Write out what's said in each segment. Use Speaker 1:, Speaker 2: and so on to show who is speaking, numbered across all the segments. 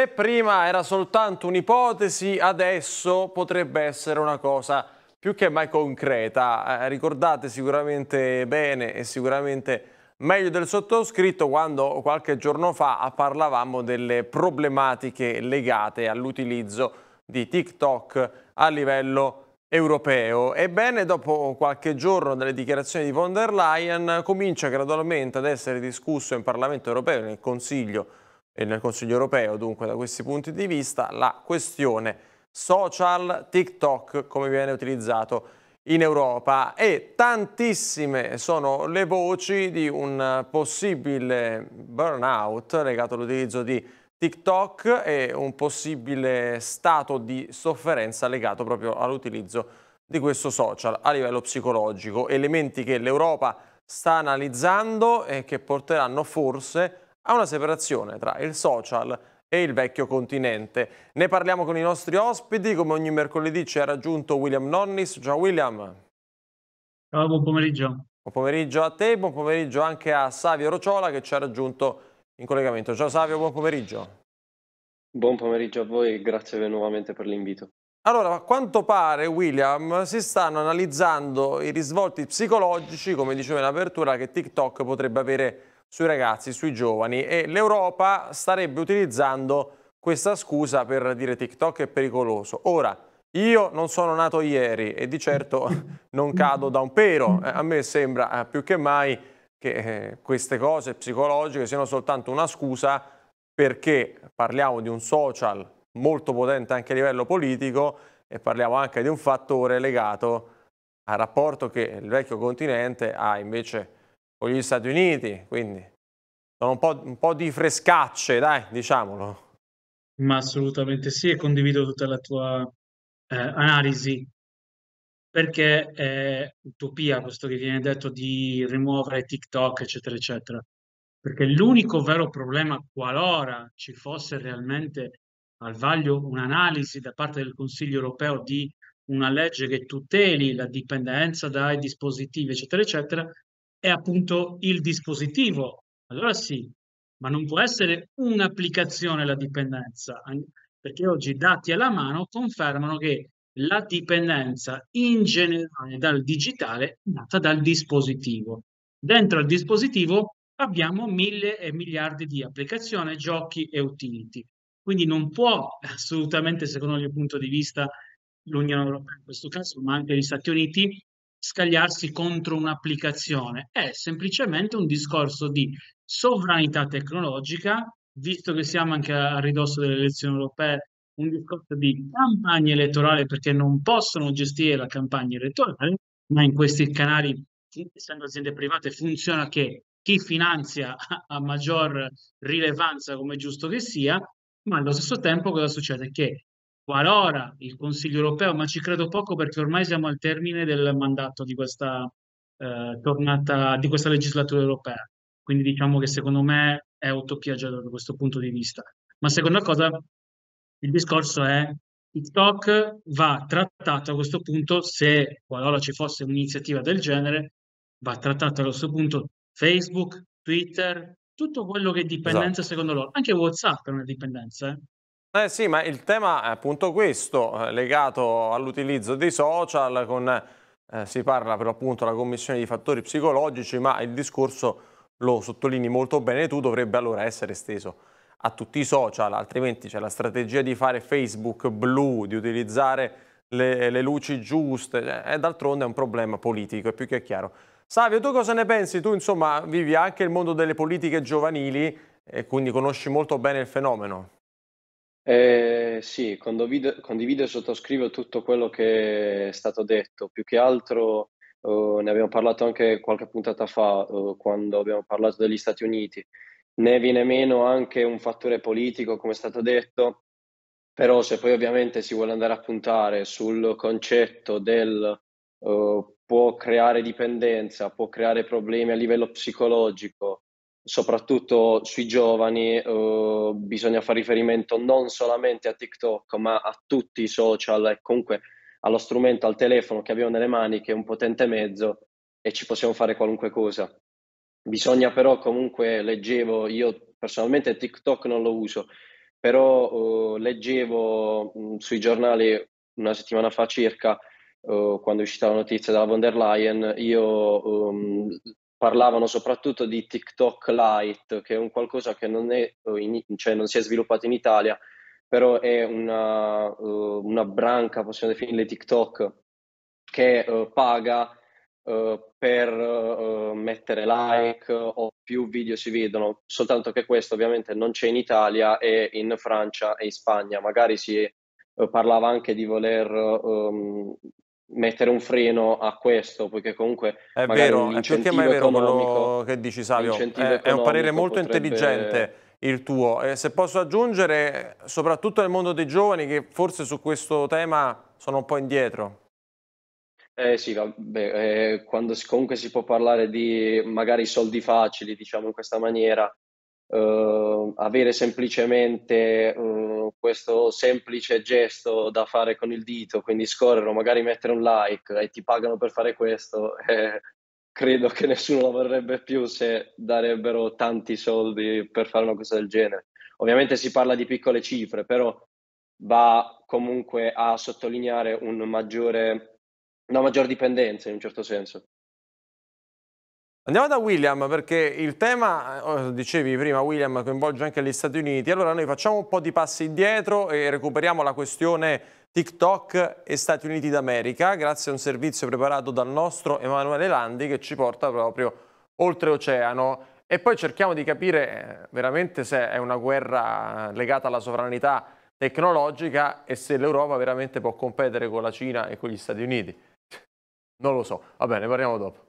Speaker 1: Se prima era soltanto un'ipotesi, adesso potrebbe essere una cosa più che mai concreta. Eh, ricordate sicuramente bene e sicuramente meglio del sottoscritto quando qualche giorno fa parlavamo delle problematiche legate all'utilizzo di TikTok a livello europeo. Ebbene, dopo qualche giorno delle dichiarazioni di von der Leyen, comincia gradualmente ad essere discusso in Parlamento europeo, nel Consiglio e nel Consiglio europeo, dunque da questi punti di vista, la questione social, TikTok, come viene utilizzato in Europa e tantissime sono le voci di un possibile burnout legato all'utilizzo di TikTok e un possibile stato di sofferenza legato proprio all'utilizzo di questo social a livello psicologico, elementi che l'Europa sta analizzando e che porteranno forse a una separazione tra il social e il vecchio continente. Ne parliamo con i nostri ospiti, come ogni mercoledì ci ha raggiunto William Nonnis. Ciao William.
Speaker 2: Ciao, buon
Speaker 3: pomeriggio.
Speaker 1: Buon pomeriggio a te, buon pomeriggio anche a Savio Rociola che ci ha raggiunto in collegamento. Ciao Savio, buon pomeriggio.
Speaker 3: Buon pomeriggio a voi grazie nuovamente per l'invito.
Speaker 1: Allora, a quanto pare, William, si stanno analizzando i risvolti psicologici, come dicevo in apertura, che TikTok potrebbe avere sui ragazzi, sui giovani e l'Europa starebbe utilizzando questa scusa per dire TikTok è pericoloso. Ora, io non sono nato ieri e di certo non cado da un pero, eh, a me sembra eh, più che mai che eh, queste cose psicologiche siano soltanto una scusa perché parliamo di un social molto potente anche a livello politico e parliamo anche di un fattore legato al rapporto che il vecchio continente ha invece con gli Stati Uniti, quindi sono un po', un po di frescacce, dai, diciamolo.
Speaker 2: Ma assolutamente sì, e condivido tutta la tua eh, analisi, perché è utopia questo che viene detto di rimuovere TikTok, eccetera, eccetera. Perché l'unico vero problema, qualora ci fosse realmente al vaglio un'analisi da parte del Consiglio europeo di una legge che tuteli la dipendenza dai dispositivi, eccetera, eccetera, è appunto il dispositivo. Allora sì, ma non può essere un'applicazione la dipendenza, perché oggi dati alla mano confermano che la dipendenza in generale dal digitale è nata dal dispositivo. Dentro al dispositivo abbiamo mille e miliardi di applicazioni, giochi e utility. Quindi non può assolutamente, secondo il mio punto di vista, l'Unione Europea in questo caso, ma anche gli Stati Uniti, scagliarsi contro un'applicazione, è semplicemente un discorso di sovranità tecnologica, visto che siamo anche a ridosso delle elezioni europee, un discorso di campagna elettorale perché non possono gestire la campagna elettorale, ma in questi canali, essendo aziende private, funziona che chi finanzia ha maggior rilevanza, come giusto che sia, ma allo stesso tempo cosa succede? Che qualora il Consiglio europeo, ma ci credo poco perché ormai siamo al termine del mandato di questa eh, tornata, di questa legislatura europea. Quindi diciamo che secondo me è utopia già da questo punto di vista. Ma seconda cosa, il discorso è TikTok va trattato a questo punto, se qualora ci fosse un'iniziativa del genere, va trattato a questo punto Facebook, Twitter, tutto quello che è dipendenza esatto. secondo loro. Anche WhatsApp è una dipendenza. Eh?
Speaker 1: Eh sì, ma il tema è appunto questo, eh, legato all'utilizzo dei social, con, eh, si parla per l'appunto della commissione di fattori psicologici, ma il discorso, lo sottolinei molto bene tu, dovrebbe allora essere esteso a tutti i social, altrimenti c'è la strategia di fare Facebook blu, di utilizzare le, le luci giuste, eh, e d'altronde è un problema politico, è più che chiaro. Savio, tu cosa ne pensi? Tu insomma vivi anche il mondo delle politiche giovanili e quindi conosci molto bene il fenomeno.
Speaker 3: Eh, sì, condivido, condivido e sottoscrivo tutto quello che è stato detto. Più che altro, eh, ne abbiamo parlato anche qualche puntata fa, eh, quando abbiamo parlato degli Stati Uniti. Ne viene meno anche un fattore politico, come è stato detto, però se poi ovviamente si vuole andare a puntare sul concetto del oh, può creare dipendenza, può creare problemi a livello psicologico, soprattutto sui giovani, eh, bisogna fare riferimento non solamente a TikTok, ma a tutti i social e comunque allo strumento, al telefono che abbiamo nelle mani, che è un potente mezzo e ci possiamo fare qualunque cosa. Bisogna però comunque, leggevo, io personalmente TikTok non lo uso, però eh, leggevo mh, mm, sui giornali una settimana fa circa, eh, quando è uscita la notizia della von der Leyen, io um, parlavano soprattutto di TikTok Lite, che è un qualcosa che non, è eh, in, cioè non si è sviluppato in Italia, però è una, uh, una branca, possiamo definire TikTok, che uh, paga uh, per mettere like o più video si vedono, soltanto che questo ovviamente non c'è in Italia e in Francia e in Spagna, magari si parlava anche di voler um, mettere un freno a questo, perché comunque è vero, l'incentivo ma è vero quello
Speaker 1: che dici Savio, è, è, un parere molto potrebbe... intelligente il tuo. E se posso aggiungere, soprattutto nel mondo dei giovani che forse su questo tema sono un po' indietro.
Speaker 3: Eh sì, vabbè, eh, quando comunque si può parlare di magari soldi facili, diciamo in questa maniera, Uh, avere semplicemente uh, questo semplice gesto da fare con il dito, quindi scorrere o magari mettere un like e ti pagano per fare questo, eh, credo che nessuno la vorrebbe più se darebbero tanti soldi per fare una cosa del genere. Ovviamente si parla di piccole cifre, però va comunque a sottolineare un maggiore, una maggior dipendenza in un certo senso.
Speaker 1: Andiamo da William perché il tema, eh, oh, dicevi prima William, coinvolge anche gli Stati Uniti. Allora noi facciamo un po' di passi indietro e recuperiamo la questione TikTok e Stati Uniti d'America grazie a un servizio preparato dal nostro Emanuele Landi che ci porta proprio oltreoceano e poi cerchiamo di capire eh, veramente se è una guerra eh, legata alla sovranità tecnologica e se l'Europa veramente può competere con la Cina e con gli Stati Uniti. Non lo so, va bene, parliamo dopo.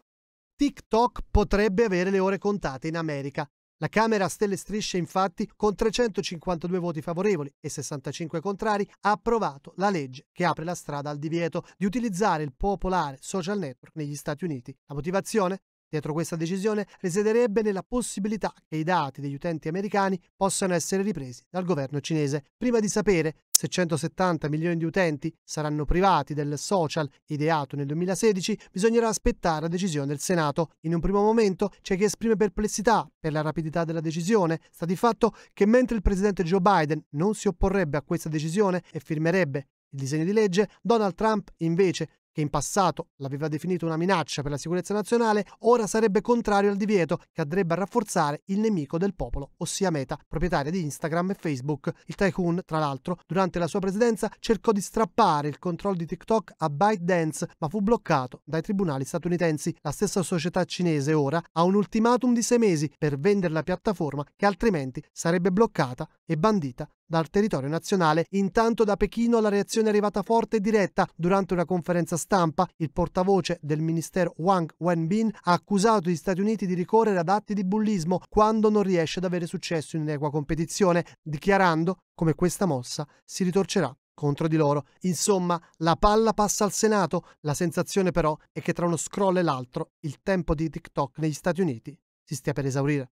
Speaker 4: TikTok potrebbe avere le ore contate in America. La Camera a Stelle Strisce, infatti, con 352 voti favorevoli e 65 contrari, ha approvato la legge che apre la strada al divieto di utilizzare il popolare social network negli Stati Uniti. La motivazione? Dietro questa decisione risiederebbe nella possibilità che i dati degli utenti americani possano essere ripresi dal governo cinese. Prima di sapere se 170 milioni di utenti saranno privati del social ideato nel 2016, bisognerà aspettare la decisione del Senato. In un primo momento c'è chi esprime perplessità per la rapidità della decisione. Sta di fatto che mentre il presidente Joe Biden non si opporrebbe a questa decisione e firmerebbe il disegno di legge, Donald Trump invece che in passato l'aveva definito una minaccia per la sicurezza nazionale, ora sarebbe contrario al divieto che andrebbe a rafforzare il nemico del popolo, ossia Meta, proprietaria di Instagram e Facebook. Il tycoon, tra l'altro, durante la sua presidenza cercò di strappare il controllo di TikTok a ByteDance, ma fu bloccato dai tribunali statunitensi. La stessa società cinese ora ha un ultimatum di sei mesi per vendere la piattaforma che altrimenti sarebbe bloccata e bandita dal territorio nazionale. Intanto da Pechino la reazione è arrivata forte e diretta. Durante una conferenza stampa, il portavoce del ministero Wang Wenbin ha accusato gli Stati Uniti di ricorrere ad atti di bullismo quando non riesce ad avere successo in un'equa competizione, dichiarando come questa mossa si ritorcerà contro di loro. Insomma, la palla passa al Senato, la sensazione però è che tra uno scroll e l'altro il tempo di TikTok negli Stati Uniti si stia per esaurire.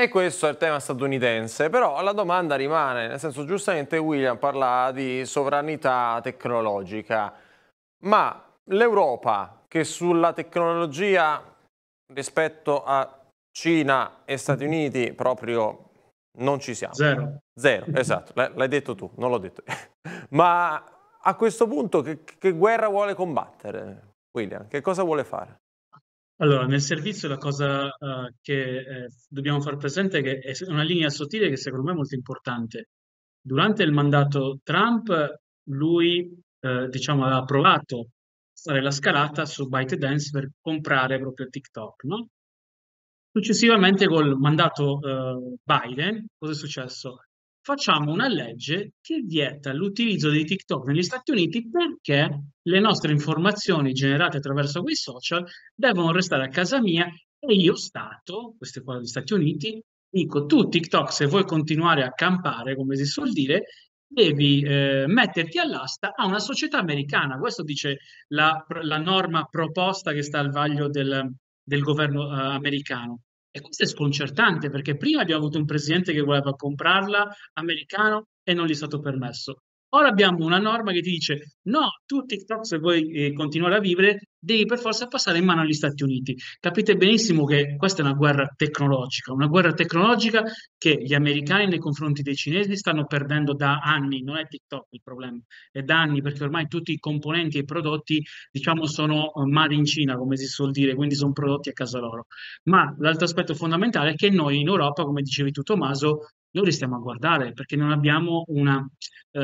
Speaker 1: E questo è il tema statunitense, però la domanda rimane, nel senso giustamente William parla di sovranità tecnologica, ma l'Europa che sulla tecnologia rispetto a Cina e Stati Uniti proprio non ci siamo. Zero. Zero, esatto, l'hai detto tu, non l'ho detto. ma a questo punto che, che guerra vuole combattere William? Che cosa vuole fare?
Speaker 2: Allora, nel servizio la cosa, uhm, che, ehm, dobbiamo far presente è che è una linea sottile che secondo me è molto importante. Durante il mandato Trump lui, uhm, diciamo aveva provato a fare la scalata su ByteDance per comprare proprio TikTok, no? Successivamente col mandato, uhm, Biden, cosa è successo? facciamo una legge che vieta l'utilizzo dei TikTok negli Stati Uniti perché le nostre informazioni generate attraverso quei social devono restare a casa mia e io Stato, questo è degli Stati Uniti, dico tu TikTok se vuoi continuare a campare, come si suol dire, devi eh, metterti all'asta a una società americana. Questo dice la, la norma proposta che sta al vaglio del, del governo eh, americano. E questo è sconcertante perché prima abbiamo avuto un presidente che voleva comprarla, americano, e non gli è stato permesso. Ora abbiamo una norma che ti dice no, tu TikTok se vuoi eh, continuare a vivere devi per forza passare in mano agli Stati Uniti. Capite benissimo che questa è una guerra tecnologica, una guerra tecnologica che gli americani nei confronti dei cinesi stanno perdendo da anni, non è TikTok il problema, è da anni perché ormai tutti i componenti e i prodotti diciamo sono eh, made in Cina come si suol dire, quindi sono prodotti a casa loro. Ma l'altro aspetto fondamentale è che noi in Europa, come dicevi tu Tommaso, noi restiamo a guardare perché non abbiamo una eh,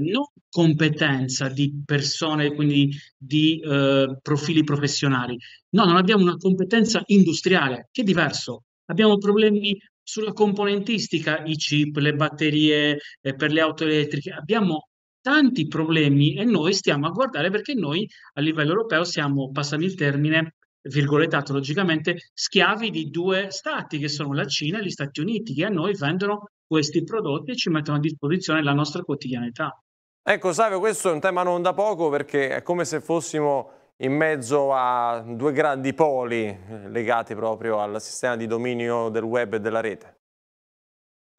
Speaker 2: non competenza di persone, quindi di eh, profili professionali, no, non abbiamo una competenza industriale, che è diverso. Abbiamo problemi sulla componentistica, i chip, le batterie eh, per le auto elettriche, abbiamo tanti problemi e noi stiamo a guardare perché noi a livello europeo siamo, passami il termine, virgolettato logicamente, schiavi di due stati che sono la Cina e gli Stati Uniti, che a noi vendono questi prodotti e ci mettono a disposizione la nostra quotidianità. Ecco Savio, questo è un
Speaker 1: tema non da poco perché è come se fossimo in mezzo a due grandi poli eh, legati proprio al sistema di dominio del web e della rete.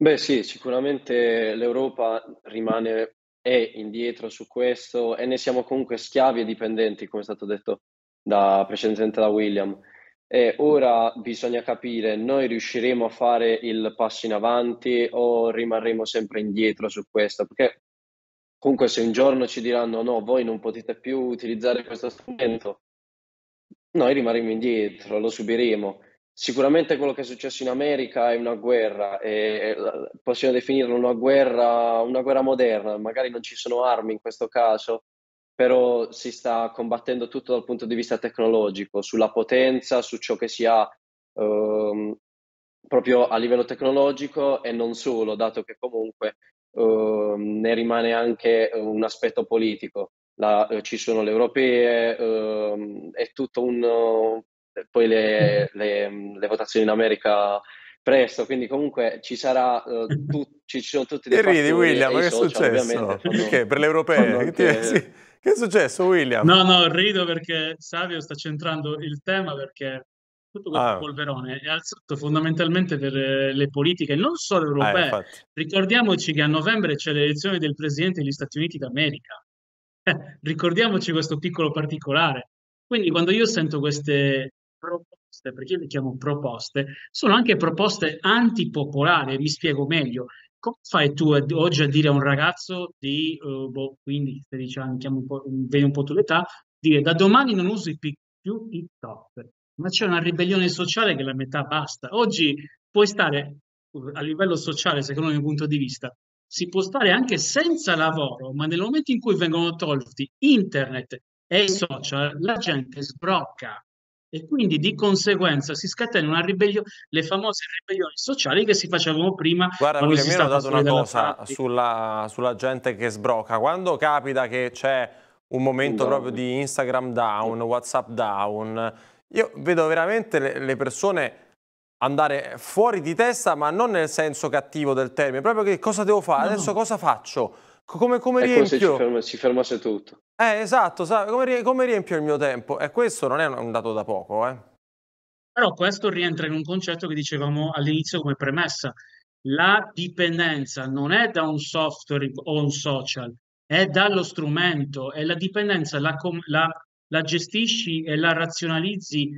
Speaker 3: Beh sì, sicuramente l'Europa rimane è indietro su questo e ne siamo comunque schiavi e dipendenti, come è stato detto da, precedentemente da William. E ora bisogna capire, noi riusciremo a fare il passo in avanti o rimarremo sempre indietro su questo? Perché comunque se un giorno ci diranno no, voi non potete più utilizzare questo strumento, noi rimarremo indietro, lo subiremo. Sicuramente quello che è successo in America è una guerra, è, possiamo definirla una guerra, una guerra moderna, magari non ci sono armi in questo caso, però si sta combattendo tutto dal punto di vista tecnologico, sulla potenza, su ciò che si ha ehm, proprio a livello tecnologico e non solo, dato che comunque ehm, ne rimane anche un aspetto politico. La, eh, ci sono le europee, ehm, è tutto un... Eh, poi le, le, le, votazioni in America presto, quindi comunque ci sarà eh, tu, ci sono tutti dei... E ridi William, ma che è successo? Perché
Speaker 1: per le europee? Che ti... Che...
Speaker 2: Sì. Che è successo, William? No, no, rido perché Savio sta centrando il tema perché tutto questo ah. polverone è alzato fondamentalmente per eh, le politiche, non solo eh, europee. Ah, Ricordiamoci che a novembre c'è l'elezione del presidente degli Stati Uniti d'America. Eh, ricordiamoci questo piccolo particolare. Quindi quando io sento queste proposte, perché io le chiamo proposte, sono anche proposte antipopolari, mi spiego meglio come fai tu oggi a dire a un ragazzo di uh, boh, 15-16 anni, un po', vedi un po' tu l'età, dire da domani non usi più TikTok, ma c'è una ribellione sociale che la metà basta. Oggi puoi stare a livello sociale, secondo il mio punto di vista, si può stare anche senza lavoro, ma nel momento in cui vengono tolti internet e i social, la gente sbrocca e quindi di conseguenza si scatena una ribellione, le famose ribellioni sociali che si facevano prima. Guarda, mi ero dato una cosa
Speaker 1: sulla, sulla, gente che sbrocca. Quando capita che c'è un momento no. proprio di Instagram down, WhatsApp down, io vedo veramente le, le persone andare fuori di testa, ma non nel senso cattivo del termine, proprio che cosa devo fare, no. adesso cosa faccio? come, come riempio... Come ci,
Speaker 3: ferma, ci fermasse tutto.
Speaker 1: Eh, esatto, come, come, riempio il mio tempo? E eh, questo non è un dato da poco, eh.
Speaker 2: Però questo rientra in un concetto che dicevamo all'inizio come premessa. La dipendenza non è da un software o un social, è dallo strumento e la dipendenza la, la, la gestisci e la razionalizzi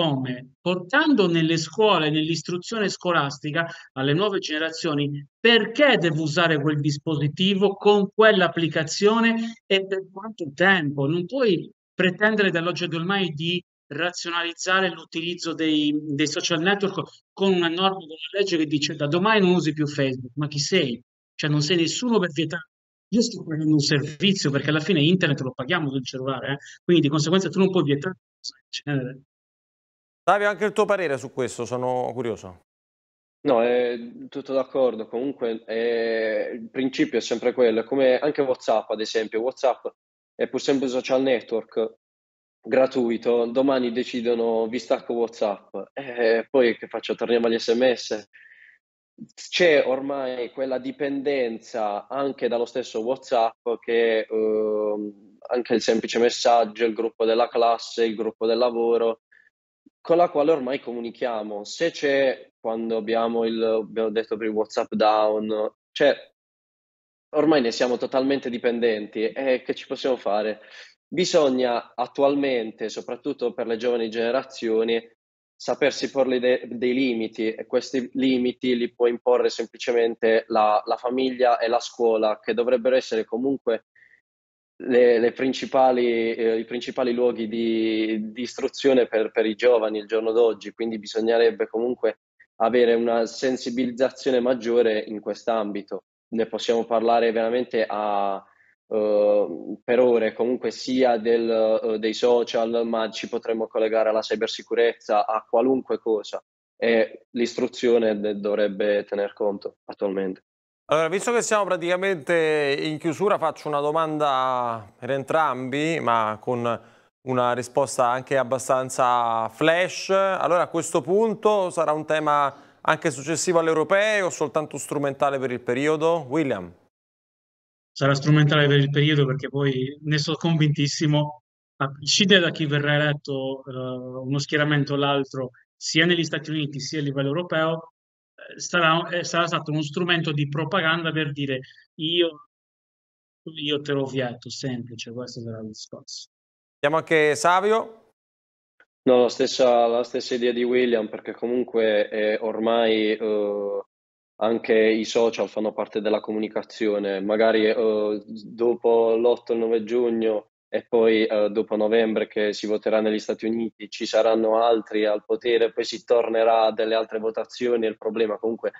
Speaker 2: come portando nelle scuole, nell'istruzione scolastica alle nuove generazioni perché devo usare quel dispositivo con quell'applicazione e per quanto tempo. Non puoi pretendere dall'oggi ad ormai di razionalizzare l'utilizzo dei, dei, social network con una norma, con una legge che dice da domani non usi più Facebook, ma chi sei? Cioè non sei nessuno per vietare. Io sto pagando un servizio perché alla fine internet lo paghiamo sul cellulare, eh? quindi di conseguenza tu non puoi vietare
Speaker 1: Flavio, anche il tuo parere su questo, sono curioso.
Speaker 3: No, è tutto d'accordo. Comunque è... il principio è sempre quello, come anche WhatsApp, ad esempio. WhatsApp è pur sempre un social network gratuito. Domani decidono vi stacco WhatsApp, e poi che faccio? Torniamo agli sms. C'è ormai quella dipendenza anche dallo stesso WhatsApp che eh, anche il semplice messaggio, il gruppo della classe, il gruppo del lavoro con la quale ormai comunichiamo. Se c'è, quando abbiamo, il, abbiamo detto per il WhatsApp down, cioè ormai ne siamo totalmente dipendenti e che ci possiamo fare? Bisogna attualmente, soprattutto per le giovani generazioni, sapersi porre de- dei limiti e questi limiti li può imporre semplicemente la, la famiglia e la scuola, che dovrebbero essere comunque le, le principali, eh, i principali luoghi di, di istruzione per, per, i giovani il giorno d'oggi, quindi bisognerebbe comunque avere una sensibilizzazione maggiore in quest'ambito. Ne possiamo parlare veramente a, eh, per ore, comunque sia del, eh, dei social, ma ci potremmo collegare alla cybersicurezza, a qualunque cosa e l'istruzione dovrebbe tener conto attualmente.
Speaker 1: Allora, visto che siamo praticamente in chiusura, faccio una domanda per entrambi, ma con una risposta anche abbastanza flash. Allora, a questo punto sarà un tema anche successivo all'europeo o soltanto strumentale per il periodo? William?
Speaker 2: Sarà strumentale per il periodo perché poi ne sono convintissimo, a ah, prescindere da chi verrà eletto eh, uno schieramento o l'altro, sia negli Stati Uniti sia a livello europeo, sarà, eh, sarà stato uno strumento di propaganda per dire io, io te l'ho viato, semplice, questo sarà il discorso. Siamo
Speaker 3: anche Savio. No, la stessa, la stessa, idea di William, perché comunque eh, ormai eh, anche i social fanno parte della comunicazione. Magari eh, dopo l'8-9 giugno e poi eh, dopo novembre che si voterà negli Stati Uniti ci saranno altri al potere, poi si tornerà a delle altre votazioni, il problema comunque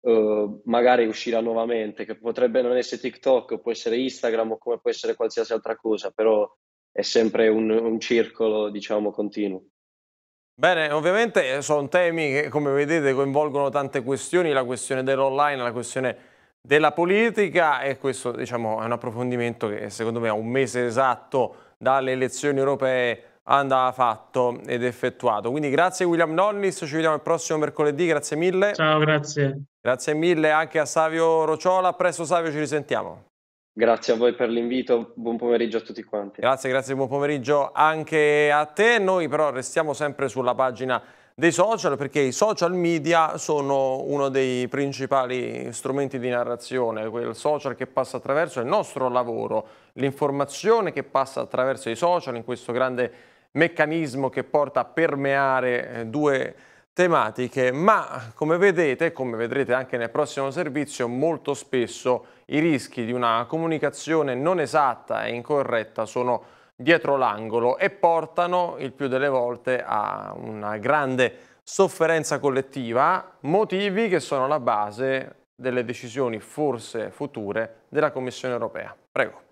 Speaker 3: eh, magari uscirà nuovamente, che potrebbe non essere TikTok, può essere Instagram o come può essere qualsiasi altra cosa, però è sempre un, un circolo diciamo continuo.
Speaker 1: Bene, ovviamente eh, sono temi che come vedete coinvolgono tante questioni, la questione dell'online, la questione della politica e questo diciamo, è un approfondimento che secondo me a un mese esatto dalle elezioni europee andava fatto ed effettuato. Quindi grazie William Nonnis, ci vediamo il prossimo mercoledì, grazie mille. Ciao,
Speaker 3: grazie.
Speaker 1: Grazie mille anche a Savio Rociola, presto Savio ci risentiamo.
Speaker 3: Grazie a voi per l'invito, buon pomeriggio a tutti quanti.
Speaker 1: Grazie, grazie, buon pomeriggio anche a te. Noi però restiamo sempre sulla pagina dei social perché i social media sono uno dei principali strumenti di narrazione, quel social che passa attraverso il nostro lavoro, l'informazione che passa attraverso i social in questo grande meccanismo che porta a permeare eh, due tematiche, ma come vedete, come vedrete anche nel prossimo servizio, molto spesso i rischi di una comunicazione non esatta e incorretta sono dietro l'angolo e portano il più delle volte a una grande sofferenza collettiva, motivi che sono la base delle decisioni forse future della Commissione europea. Prego.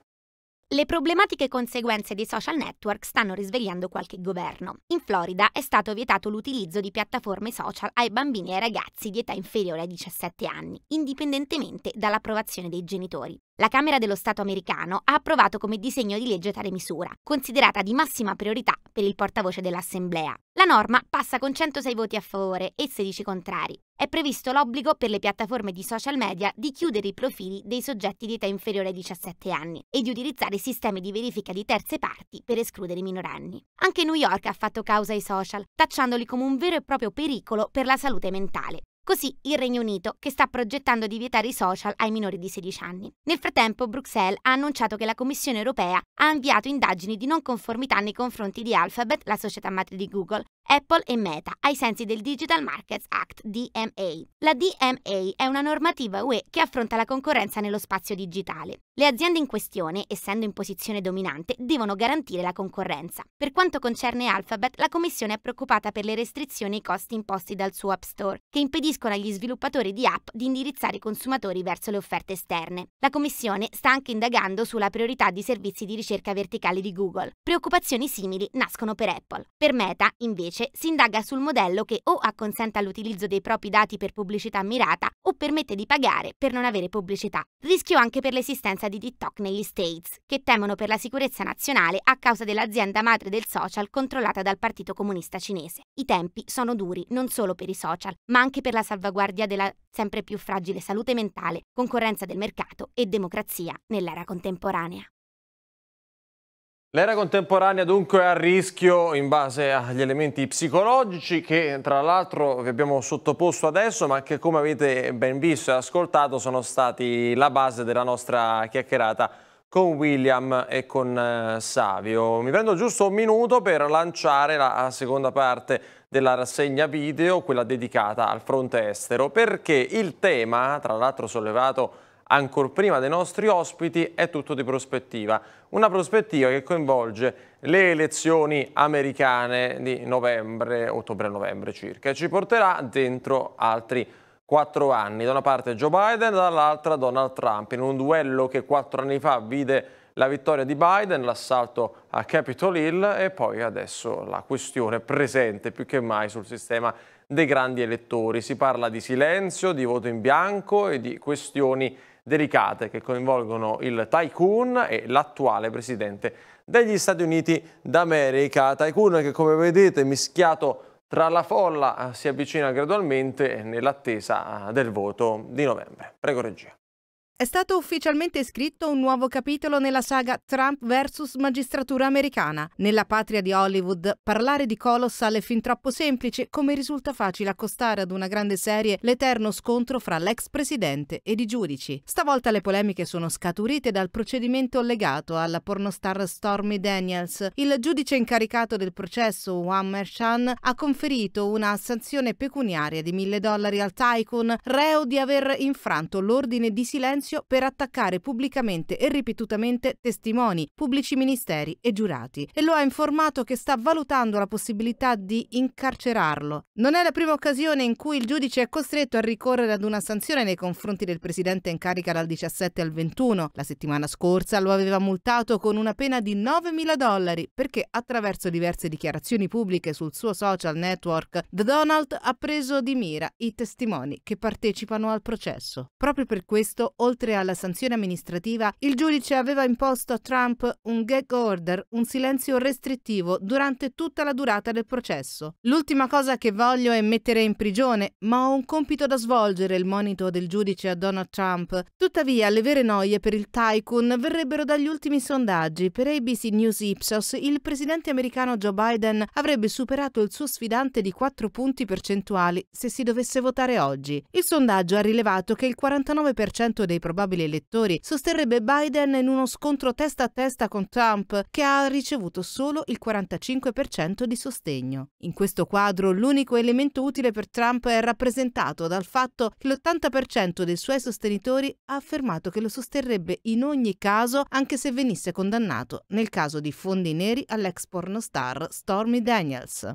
Speaker 5: Le problematiche conseguenze dei social network stanno risvegliando qualche governo. In Florida è stato vietato l'utilizzo di piattaforme social ai bambini e ai ragazzi di età inferiore ai 17 anni, indipendentemente dall'approvazione dei genitori. La Camera dello Stato americano ha approvato come disegno di legge tale misura, considerata di massima priorità per il portavoce dell'Assemblea. La norma passa con 106 voti a favore e 16 contrari. È previsto l'obbligo per le piattaforme di social media di chiudere i profili dei soggetti di età inferiore ai 17 anni e di utilizzare sistemi di verifica di terze parti per escludere i minorenni. Anche New York ha fatto causa ai social, tacciandoli come un vero e proprio pericolo per la salute mentale Così il Regno Unito, che sta progettando di vietare i social ai minori di 16 anni. Nel frattempo, Bruxelles ha annunciato che la Commissione europea ha avviato indagini di non conformità nei confronti di Alphabet, la società madre di Google, Apple e Meta ai sensi del Digital Markets Act DMA. La DMA è una normativa UE che affronta la concorrenza nello spazio digitale. Le aziende in questione, essendo in posizione dominante, devono garantire la concorrenza. Per quanto concerne Alphabet, la Commissione è preoccupata per le restrizioni ai costi imposti dal suo App Store, che impediscono agli sviluppatori di app di indirizzare i consumatori verso le offerte esterne. La Commissione sta anche indagando sulla priorità di servizi di ricerca verticali di Google. Preoccupazioni simili nascono per Apple. Per Meta, invece, invece, si indaga sul modello che o acconsenta l'utilizzo dei propri dati per pubblicità mirata o permette di pagare per non avere pubblicità. Rischio anche per l'esistenza di TikTok negli States, che temono per la sicurezza nazionale a causa dell'azienda madre del social controllata dal Partito Comunista Cinese. I tempi sono duri non solo per i social, ma anche per la salvaguardia della sempre più fragile salute mentale, concorrenza del mercato e democrazia nell'era contemporanea.
Speaker 1: L'era contemporanea dunque è a rischio in base agli elementi psicologici che tra l'altro vi abbiamo sottoposto adesso ma che come avete ben visto e ascoltato sono stati la base della nostra chiacchierata con William e con eh, Savio. Mi prendo giusto un minuto per lanciare la seconda parte della rassegna video, quella dedicata al fronte estero, perché il tema, tra l'altro sollevato ancora prima dei nostri ospiti, è tutto di prospettiva. Una prospettiva che coinvolge le elezioni americane di novembre, ottobre-novembre circa, e ci porterà dentro altri quattro anni. Da una parte Joe Biden, dall'altra Donald Trump, in un duello che quattro anni fa vide la vittoria di Biden, l'assalto a Capitol Hill e poi adesso la questione presente più che mai sul sistema dei grandi elettori. Si parla di silenzio, di voto in bianco e di questioni delicate che coinvolgono il tycoon e l'attuale presidente degli Stati Uniti d'America. Tycoon che come vedete mischiato tra la folla eh, si avvicina gradualmente nell'attesa eh, del voto di novembre. Prego regia.
Speaker 6: È stato ufficialmente scritto un nuovo capitolo nella saga Trump vs. magistratura americana. Nella patria di Hollywood, parlare di Colossal è fin troppo semplice, come risulta facile accostare ad una grande serie l'eterno scontro fra l'ex presidente ed i giudici. Stavolta le polemiche sono scaturite dal procedimento legato alla pornostar Stormy Daniels. Il giudice incaricato del processo, Juan Mershan, ha conferito una sanzione pecuniaria di 1000 dollari al tycoon, reo di aver infranto l'ordine di silenzio spazio per attaccare pubblicamente e ripetutamente testimoni, pubblici ministeri e giurati e lo ha informato che sta valutando la possibilità di incarcerarlo. Non è la prima occasione in cui il giudice è costretto a ricorrere ad una sanzione nei confronti del presidente in carica dal 17 al 21. La settimana scorsa lo aveva multato con una pena di 9.000 dollari perché attraverso diverse dichiarazioni pubbliche sul suo social network The Donald ha preso di mira i testimoni che partecipano al processo. Proprio per questo, oltre oltre alla sanzione amministrativa, il giudice aveva imposto a Trump un gag order, un silenzio restrittivo durante tutta la durata del processo. L'ultima cosa che voglio è mettere in prigione, ma ho un compito da svolgere, il monito del giudice a Donald Trump. Tuttavia, le vere noie per il tycoon verrebbero dagli ultimi sondaggi. Per ABC News Ipsos, il presidente americano Joe Biden avrebbe superato il suo sfidante di 4 punti percentuali se si dovesse votare oggi. Il sondaggio ha rilevato che il 49% dei probabili elettori, sosterrebbe Biden in uno scontro testa a testa con Trump, che ha ricevuto solo il 45% di sostegno. In questo quadro l'unico elemento utile per Trump è rappresentato dal fatto che l'80% dei suoi sostenitori ha affermato che lo sosterrebbe in ogni caso anche se venisse condannato nel caso di fondi neri all'ex star Stormy Daniels.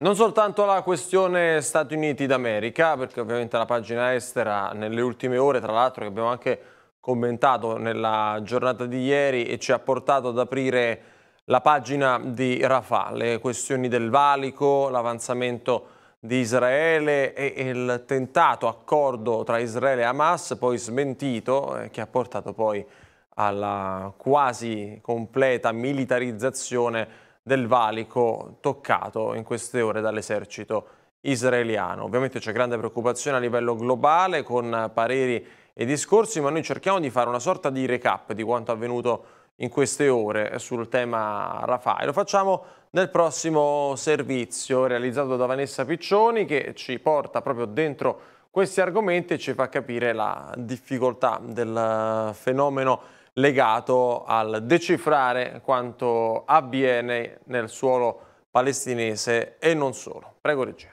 Speaker 1: Non soltanto la questione Stati Uniti d'America, perché ovviamente la pagina estera nelle ultime ore, tra l'altro che abbiamo anche commentato nella giornata di ieri e ci ha portato ad aprire la pagina di Rafah, le questioni del valico, l'avanzamento di Israele e il tentato accordo tra Israele e Hamas, poi smentito, eh, che ha portato poi alla quasi completa militarizzazione del valico toccato in queste ore dall'esercito israeliano. Ovviamente c'è grande preoccupazione a livello globale con pareri e discorsi, ma noi cerchiamo di fare una sorta di recap di quanto avvenuto in queste ore sul tema Rafah e lo facciamo nel prossimo servizio realizzato da Vanessa Piccioni che ci porta proprio dentro questi argomenti e ci fa capire la difficoltà del eh, fenomeno legato al decifrare quanto avviene nel suolo palestinese e non solo. Prego regia.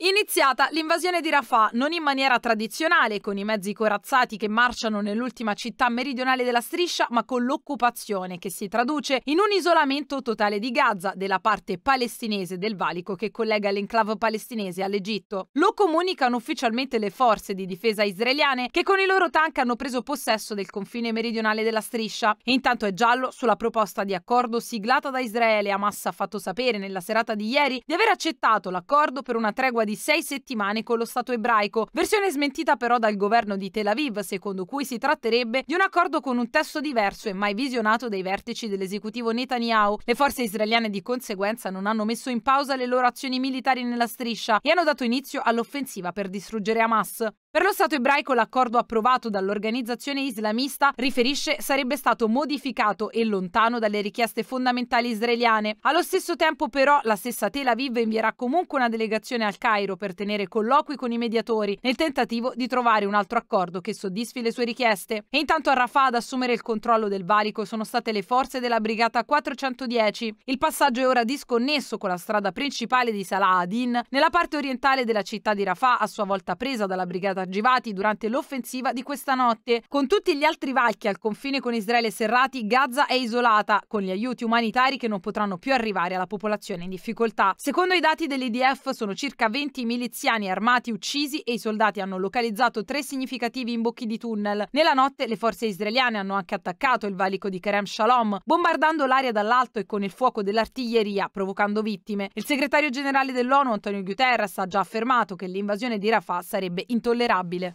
Speaker 7: Iniziata l'invasione di Rafah, non in maniera tradizionale, con i mezzi corazzati che marciano nell'ultima città meridionale della striscia, ma con l'occupazione che si traduce in un isolamento totale di Gaza, della parte palestinese del valico che collega l'enclave palestinese all'Egitto. Lo comunicano ufficialmente le forze di difesa israeliane che con i loro tank hanno preso possesso del confine meridionale della striscia. E intanto è giallo sulla proposta di accordo siglata da Israele. Hamas ha fatto sapere nella serata di ieri di aver accettato l'accordo per una tregua di di sei settimane con lo Stato ebraico, versione smentita però dal governo di Tel Aviv, secondo cui si tratterebbe di un accordo con un testo diverso e mai visionato dai vertici dell'esecutivo Netanyahu. Le forze israeliane di conseguenza non hanno messo in pausa le loro azioni militari nella striscia e hanno dato inizio all'offensiva per distruggere Hamas. Per lo Stato ebraico l'accordo approvato dall'organizzazione islamista, riferisce, sarebbe stato modificato e lontano dalle richieste fondamentali israeliane. Allo stesso tempo però la stessa Tel Aviv invierà comunque una delegazione al Cairo per tenere colloqui con i mediatori nel tentativo di trovare un altro accordo che soddisfi le sue richieste. E intanto a Rafah ad assumere il controllo del valico sono state le forze della brigata 410. Il passaggio è ora disconnesso con la strada principale di Salah Adin nella parte orientale della città di Rafah a sua volta presa dalla brigata aggivati durante l'offensiva di questa notte. Con tutti gli altri valchi al confine con Israele serrati, Gaza è isolata, con gli aiuti umanitari che non potranno più arrivare alla popolazione in difficoltà. Secondo i dati dell'IDF sono circa 20 miliziani armati uccisi e i soldati hanno localizzato tre significativi imbocchi di tunnel. Nella notte le forze israeliane hanno anche attaccato il valico di Kerem Shalom, bombardando l'area dall'alto e con il fuoco dell'artiglieria, provocando vittime. Il segretario generale dell'ONU, Antonio Guterres, ha già affermato che l'invasione di Rafah sarebbe intollerabile intollerabile.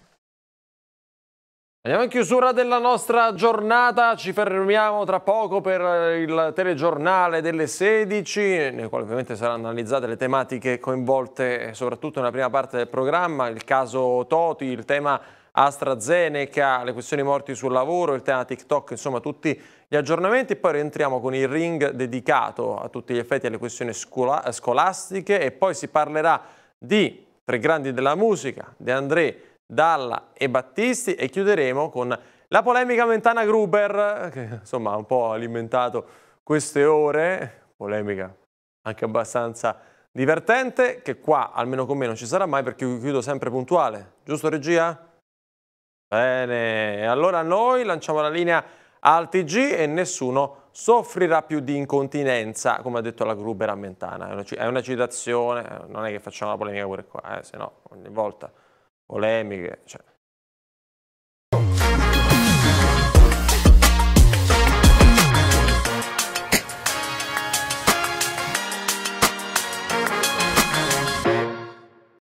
Speaker 1: Andiamo in chiusura della nostra giornata, ci fermiamo tra poco per il telegiornale delle 16, nel quale ovviamente saranno analizzate le tematiche coinvolte soprattutto nella prima parte del programma, il caso Toti, il tema AstraZeneca, le questioni morti sul lavoro, il tema TikTok, insomma tutti gli aggiornamenti. Poi rientriamo con il ring dedicato a tutti gli effetti alle questioni scola scolastiche e poi si parlerà di tre grandi della musica, De André, Dalla e Battisti e chiuderemo con la polemica Mentana Gruber, che insomma ha un po' alimentato queste ore, polemica anche abbastanza divertente, che qua almeno con me non ci sarà mai perché chiudo sempre puntuale, giusto regia? Bene, allora noi lanciamo la linea al TG e nessuno soffrirà più di incontinenza, come ha detto la Gruber a Mentana. È una, è una citazione, eh, non è che facciamo la polemica pure qua, eh, se no ogni volta polemiche. Cioè.